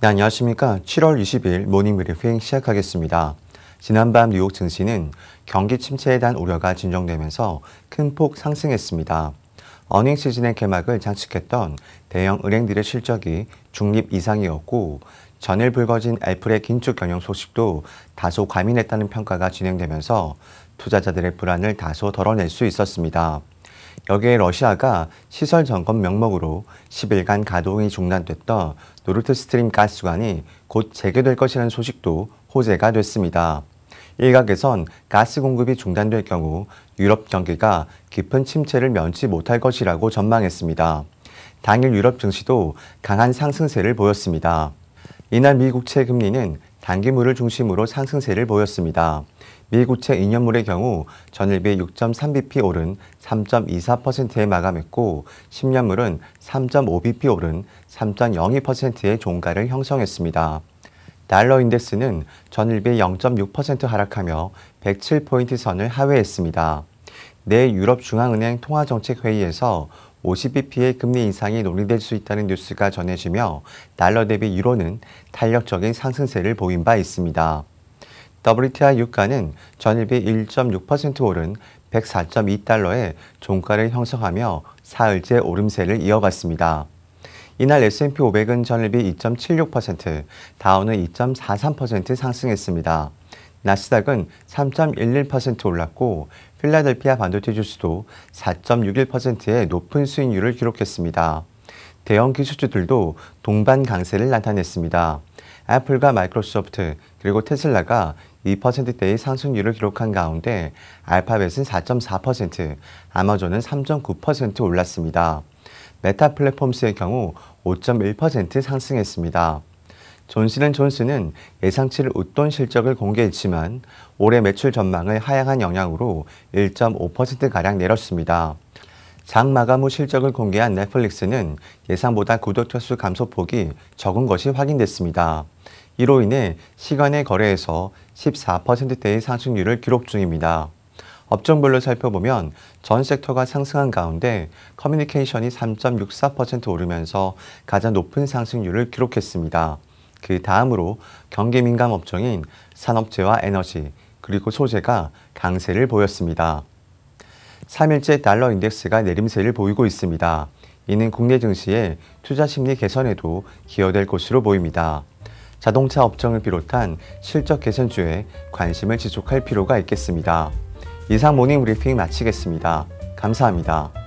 네, 안녕하십니까. 7월 20일 모닝 브리핑 시작하겠습니다. 지난밤 뉴욕 증시는 경기 침체에 대한 우려가 진정되면서 큰 폭 상승했습니다. 어닝 시즌의 개막을 장식했던 대형 은행들의 실적이 중립 이상이었고 전일 불거진 애플의 긴축 경영 소식도 다소 과민했다는 평가가 진행되면서 투자자들의 불안을 다소 덜어낼 수 있었습니다. 여기에 러시아가 시설 점검 명목으로 10일간 가동이 중단됐던 노르트 스트림 가스관이 곧 재개될 것이라는 소식도 호재가 됐습니다. 일각에선 가스 공급이 중단될 경우 유럽 경기가 깊은 침체를 면치 못할 것이라고 전망했습니다. 당일 유럽 증시도 강한 상승세를 보였습니다. 이날 미국채 금리는 단기물을 중심으로 상승세를 보였습니다. 미국채 2년물의 경우 전일비 6.3bp 오른 3.24%에 마감했고 10년물은 3.5bp 오른 3.02%의 종가를 형성했습니다. 달러 인덱스는 전일비 0.6% 하락하며 107포인트 선을 하회했습니다. 내 유럽중앙은행 통화정책회의에서 50bp의 금리 인상이 논의될 수 있다는 뉴스가 전해지며 달러 대비 유로는 탄력적인 상승세를 보인 바 있습니다. WTI 유가는 전일비 1.6% 오른 104.2달러에 종가를 형성하며 사흘째 오름세를 이어갔습니다. 이날 S&P 500은 전일비 2.76%, 다우는 2.43% 상승했습니다. 나스닥은 3.11% 올랐고 필라델피아 반도체 주수도 4.61%의 높은 수익률을 기록했습니다. 대형 기술주들도 동반 강세를 나타냈습니다. 애플과 마이크로소프트 그리고 테슬라가 2%대의 상승률을 기록한 가운데 알파벳은 4.4%, 아마존은 3.9% 올랐습니다. 메타 플랫폼스의 경우 5.1% 상승했습니다. 존슨앤존슨은 예상치를 웃돈 실적을 공개했지만 올해 매출 전망을 하향한 영향으로 1.5%가량 내렸습니다. 장 마감 후 실적을 공개한 넷플릭스는 예상보다 구독자 수 감소폭이 적은 것이 확인됐습니다. 이로 인해 시간의 거래에서 14%대의 상승률을 기록 중입니다. 업종별로 살펴보면 전 섹터가 상승한 가운데 커뮤니케이션이 3.64% 오르면서 가장 높은 상승률을 기록했습니다. 그 다음으로 경기 민감 업종인 산업재와 에너지 그리고 소재가 강세를 보였습니다. 3일째 달러 인덱스가 내림세를 보이고 있습니다. 이는 국내 증시의 투자 심리 개선에도 기여될 것으로 보입니다. 자동차 업종을 비롯한 실적 개선주에 관심을 지속할 필요가 있겠습니다. 이상 모닝 브리핑 마치겠습니다. 감사합니다.